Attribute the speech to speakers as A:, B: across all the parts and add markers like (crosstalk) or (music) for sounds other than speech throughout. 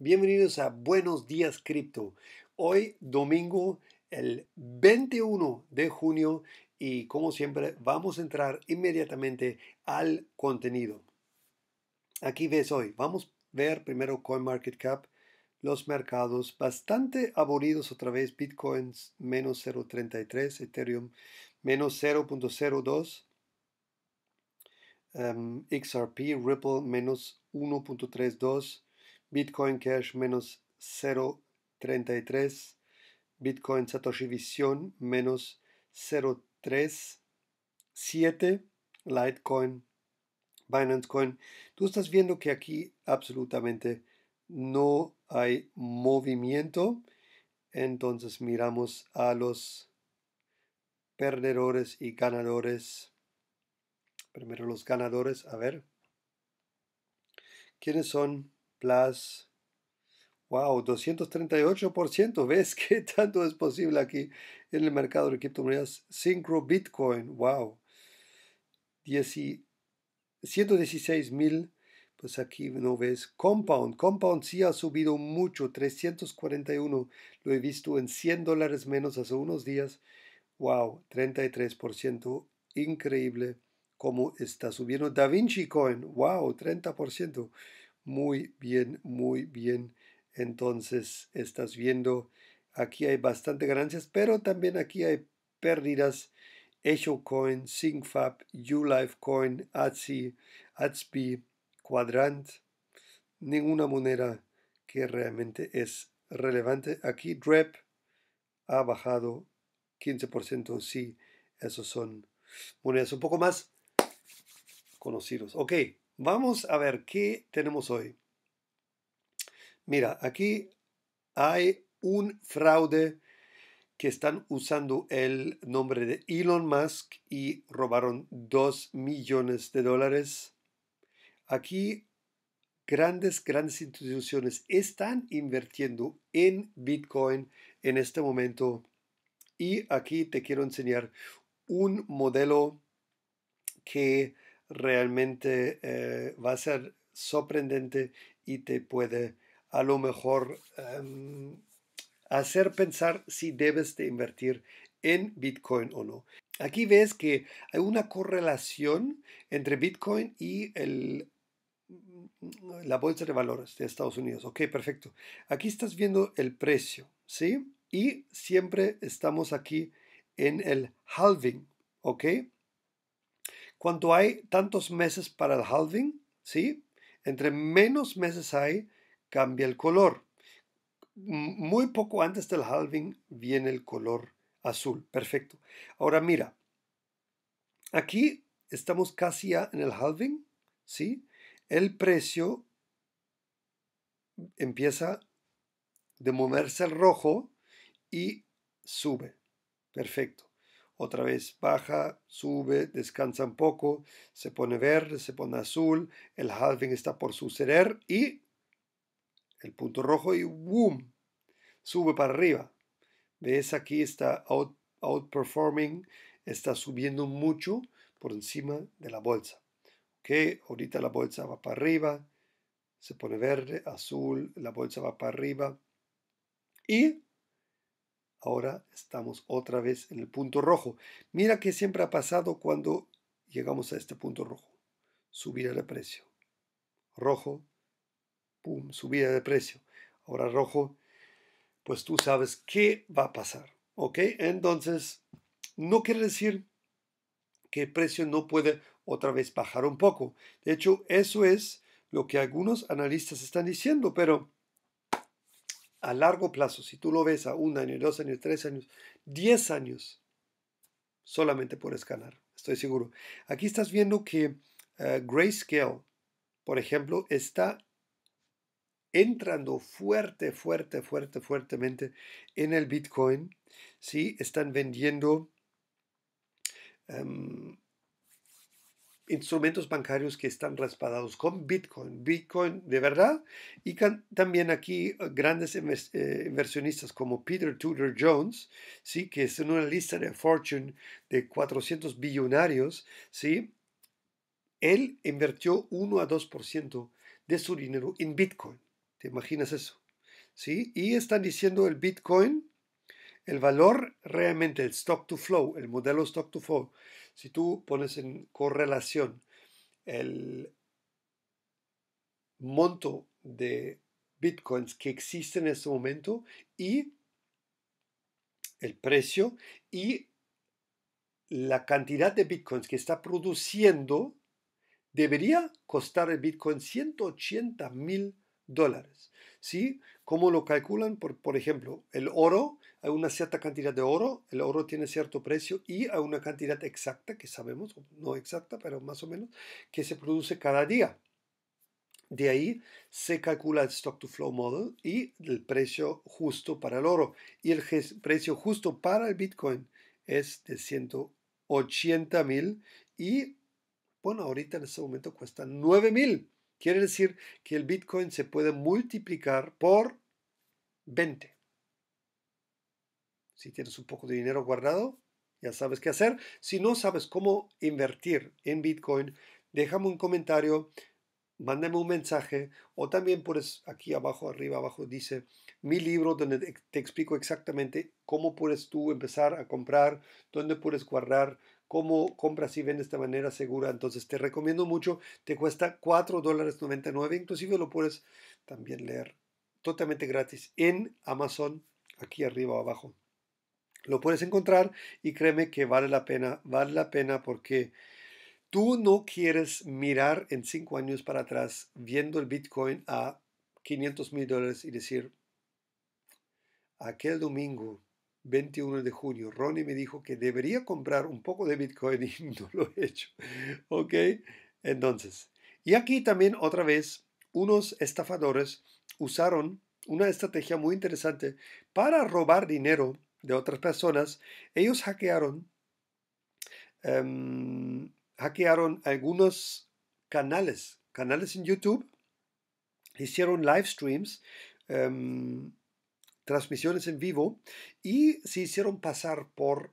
A: Bienvenidos a Buenos Días Cripto. Hoy domingo, el 21 de junio, y como siempre, vamos a entrar inmediatamente al contenido. Aquí ves hoy, vamos a ver primero CoinMarketCap, los mercados bastante aburridos otra vez, Bitcoin menos 0.33, Ethereum menos 0.02. Em, XRP, Ripple menos 1.32, Bitcoin Cash menos 0.33, Bitcoin Satoshi Vision menos 0.37, Litecoin, Binance Coin. Tú estás viendo que aquí absolutamente no hay movimiento. Entonces miramos a los perdedores y ganadores. Primero los ganadores, a ver. ¿Quiénes son? plus. Wow, 238%. ¿Ves (laughs) qué tanto es posible aquí en el mercado de criptomonedas? Synchro Bitcoin. Wow. 116 mil. Pues aquí no ves. Compound. Compound sí ha subido mucho. 341. Lo he visto en 100 dólares menos hace unos días. Wow. 33%. Increíble cómo está subiendo. Da Vinci Coin. Wow. 30% muy bien, muy bien. Entonces estás viendo, aquí hay bastante ganancias, pero también aquí hay pérdidas. EchoCoin, SyncFab, coin, Atsi, ATSPI, Quadrant. Ninguna moneda que realmente es relevante. Aquí DREP ha bajado 15%. Sí, esos son monedas un poco más conocidos. Ok. Vamos a ver qué tenemos hoy. Mira, aquí hay un fraude que están usando el nombre de Elon Musk y robaron 2 millones de dólares. Aquí grandes, grandes instituciones están invirtiendo en Bitcoin en este momento. Y aquí te quiero enseñar un modelo que realmente eh, va a ser sorprendente y te puede a lo mejor em, hacer pensar si debes de invertir en Bitcoin o no. Aquí ves que hay una correlación entre Bitcoin y el, la bolsa de valores de Estados Unidos. Ok, perfecto. Aquí estás viendo el precio, ¿sí? Y siempre estamos aquí en el halving, ¿ok? Cuanto hay tantos meses para el halving, ¿sí? Entre menos meses hay, cambia el color. Muy poco antes del halving viene el color azul. Perfecto. Ahora mira, aquí estamos casi ya en el halving, ¿sí? El precio empieza de moverse al rojo y sube. Perfecto otra vez baja, sube, descansa un poco, se pone verde, se pone azul, el halving está por suceder y el punto rojo y boom, sube para arriba. ¿Ves? Aquí está outperforming, está subiendo mucho por encima de la bolsa. ¿Ok? Ahorita la bolsa va para arriba, se pone verde, azul, la bolsa va para arriba y ahora estamos otra vez en el punto rojo. Mira qué siempre ha pasado cuando llegamos a este punto rojo. Subida de precio. Rojo, pum, subida de precio. Ahora rojo, pues tú sabes qué va a pasar. ¿Ok? Entonces, no quiere decir que el precio no puede otra vez bajar un poco. De hecho, eso es lo que algunos analistas están diciendo, pero a largo plazo, si tú lo ves a un año, dos años, tres años, diez años, solamente por escalar, estoy seguro. Aquí estás viendo que eh, Grayscale, por ejemplo, está entrando fuerte, fuerte, fuerte, fuertemente en el Bitcoin. ¿sí? Están vendiendo em, instrumentos bancarios que están respaldados con Bitcoin, Bitcoin de verdad, y también aquí eh, grandes eh, inversionistas como Peter Tudor Jones, ¿sí? que es en una lista de Fortune de 400 billonarios, ¿sí? él invirtió 1 a 2% de su dinero en Bitcoin. ¿Te imaginas eso? ¿Sí? Y están diciendo el Bitcoin el valor realmente, el stock to flow, el modelo stock to flow, si tú pones en correlación el monto de bitcoins que existe en este momento y el precio y la cantidad de bitcoins que está produciendo, debería costar el bitcoin 180 mil dólares. ¿Sí? ¿Cómo lo calculan? Por, por ejemplo, el oro a una cierta cantidad de oro, el oro tiene cierto precio y a una cantidad exacta, que sabemos, no exacta, pero más o menos, que se produce cada día. De ahí se calcula el stock to flow model y el precio justo para el oro. Y el precio justo para el Bitcoin es de 180 mil y, bueno, ahorita en este momento cuesta 9 mil. Quiere decir que el Bitcoin se puede multiplicar por 20. Si tienes un poco de dinero guardado, ya sabes qué hacer. Si no sabes cómo invertir en Bitcoin, déjame un comentario, mándame un mensaje o también puedes aquí abajo, arriba, abajo dice mi libro donde te explico exactamente cómo puedes tú empezar a comprar, dónde puedes guardar, cómo compras y vendes de manera segura. Entonces te recomiendo mucho, te cuesta 4 dólares 99, inclusive lo puedes también leer totalmente gratis en Amazon, aquí arriba o abajo. Lo puedes encontrar y créeme que vale la pena, vale la pena porque tú no quieres mirar en cinco años para atrás viendo el Bitcoin a 500 mil dólares y decir, aquel domingo 21 de junio, Ronnie me dijo que debería comprar un poco de Bitcoin y (laughs) no lo he hecho. ¿Ok? Entonces, y aquí también otra vez, unos estafadores usaron una estrategia muy interesante para robar dinero de otras personas, ellos hackearon, em, hackearon algunos canales, canales en YouTube, hicieron live streams, em, transmisiones en vivo y se hicieron pasar por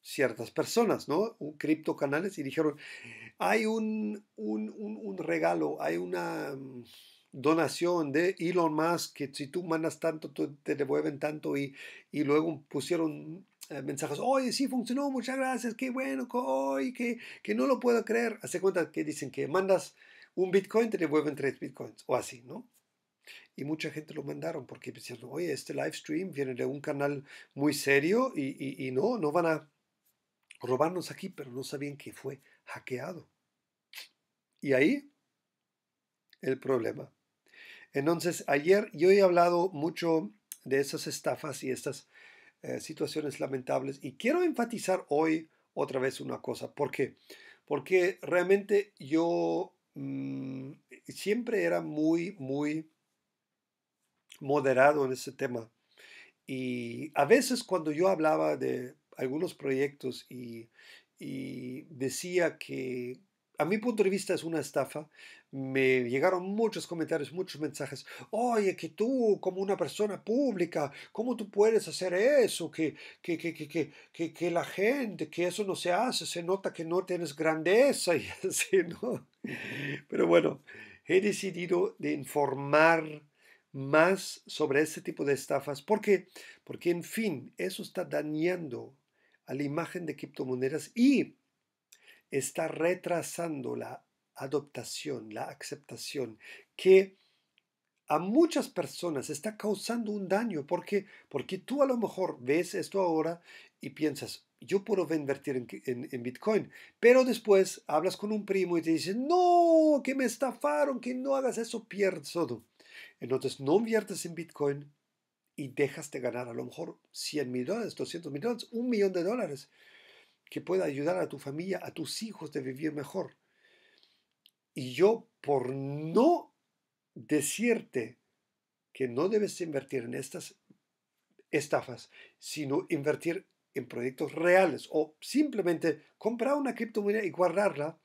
A: ciertas personas, ¿no? Un cripto canales y dijeron, hay un, un, regalo, hay una donación de Elon Musk, que si tú mandas tanto, te devuelven tanto y, luego pusieron eh, mensajes, oye, sí funcionó, muchas gracias, qué bueno, hoy, que, que no lo puedo creer. Hace cuenta que dicen que mandas un Bitcoin, te devuelven tres Bitcoins, o así, ¿no? Y mucha gente lo mandaron porque decían, oye, este live stream viene de un canal muy serio y no, no van a robarnos aquí, pero no sabían que fue hackeado. Y ahí el problema. Entonces, ayer yo he hablado mucho de esas estafas y estas eh, situaciones lamentables y quiero enfatizar hoy otra vez una cosa. ¿Por qué? Porque realmente yo mm, siempre era muy, muy moderado en ese tema. Y a veces cuando yo hablaba de algunos proyectos y decía que a mi punto de vista es una estafa. Me llegaron muchos comentarios, muchos mensajes. Oye, que tú, como una persona pública, ¿cómo tú puedes hacer eso? Que, que, que, que la gente, que eso no se hace, se nota que no tienes grandeza (laughs) y así, ¿no? Pero bueno, he decidido de informar más sobre este tipo de estafas. ¿Por Porque, en fin, eso está dañando a la imagen de criptomonedas y está retrasando la adoptación, la aceptación, que a muchas personas está causando un daño porque, porque tú a lo mejor ves esto ahora y piensas, yo puedo invertir en, en, Bitcoin, pero después hablas con un primo y te dice, no, que me estafaron, que no hagas eso, pierdes todo. Entonces no inviertes en Bitcoin y dejas de ganar a lo mejor 100 mil dólares, 200 mil un millón de dólares que pueda ayudar a tu familia, a tus hijos de vivir mejor. Y yo, por no decirte que no debes invertir en estas estafas, sino invertir en proyectos reales o simplemente comprar una criptomoneda y guardarla,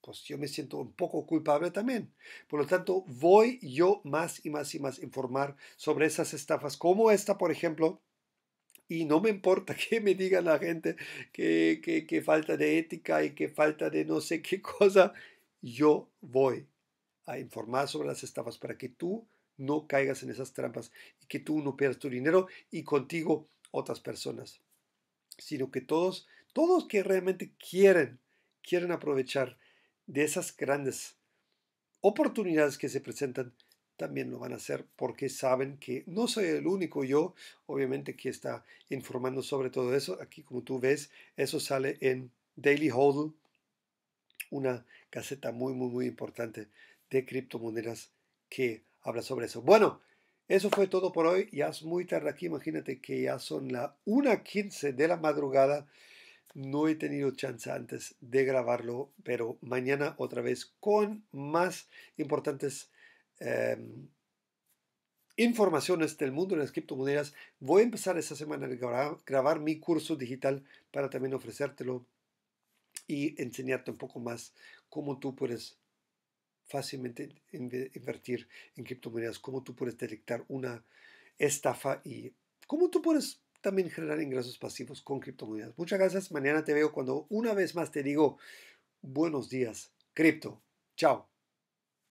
A: pues yo me siento un poco culpable también. Por lo tanto, voy yo más y más y más a informar sobre esas estafas, como esta, por ejemplo, y no me importa (laughs) que me diga la gente que, que falta de ética y que falta de no sé qué cosa, yo voy a informar sobre las estafas para que tú no caigas en esas trampas y que tú no pierdas tu dinero y contigo otras personas, sino que todos, todos que realmente quieren, quieren aprovechar de esas grandes oportunidades que se presentan también lo van a hacer porque saben que no soy el único yo, obviamente, que está informando sobre todo eso. Aquí, como tú ves, eso sale en Daily Hodl, una caseta muy, muy, muy importante de criptomonedas que habla sobre eso. Bueno, eso fue todo por hoy. Ya es muy tarde aquí. Imagínate que ya son las 1.15 de la madrugada. No he tenido chance antes de grabarlo, pero mañana otra vez con más importantes Em, informaciones este, del mundo de las criptomonedas. Voy a empezar esta semana a grabar, grabar mi curso digital para también ofrecértelo y enseñarte un poco más cómo tú puedes fácilmente invertir en criptomonedas, cómo tú puedes detectar una estafa y cómo tú puedes también generar ingresos pasivos con criptomonedas. Muchas gracias. Mañana te veo cuando una vez más te digo buenos días, cripto. Chao.